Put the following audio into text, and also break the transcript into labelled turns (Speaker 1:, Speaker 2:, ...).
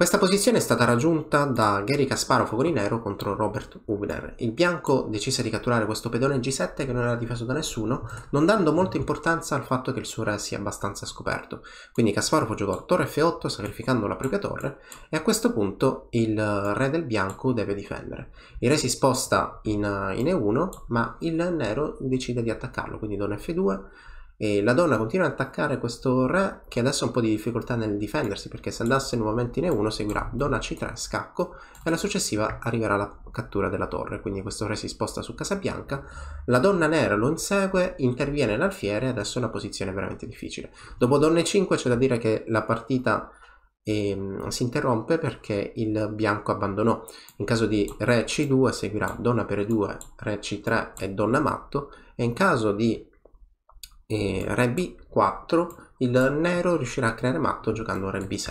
Speaker 1: Questa posizione è stata raggiunta da Gary Kasparov con il nero contro Robert Hubner. Il bianco decise di catturare questo pedone G7 che non era difeso da nessuno, non dando molta importanza al fatto che il suo re sia abbastanza scoperto. Quindi Kasparov giocò torre F8 sacrificando la propria torre e a questo punto il re del bianco deve difendere. Il re si sposta in, in E1 ma il nero decide di attaccarlo, quindi donna F2, e la donna continua ad attaccare questo re che adesso ha un po' di difficoltà nel difendersi perché se andasse nuovamente in E1 seguirà donna C3 scacco e alla successiva arriverà la cattura della torre quindi questo re si sposta su Casabianca la donna nera lo insegue interviene l'alfiere e adesso è una posizione veramente difficile dopo donna E5 c'è da dire che la partita ehm, si interrompe perché il bianco abbandonò in caso di re C2 seguirà donna per E2 re C3 e donna matto e in caso di e Re B4 il nero riuscirà a creare matto giocando Re b 6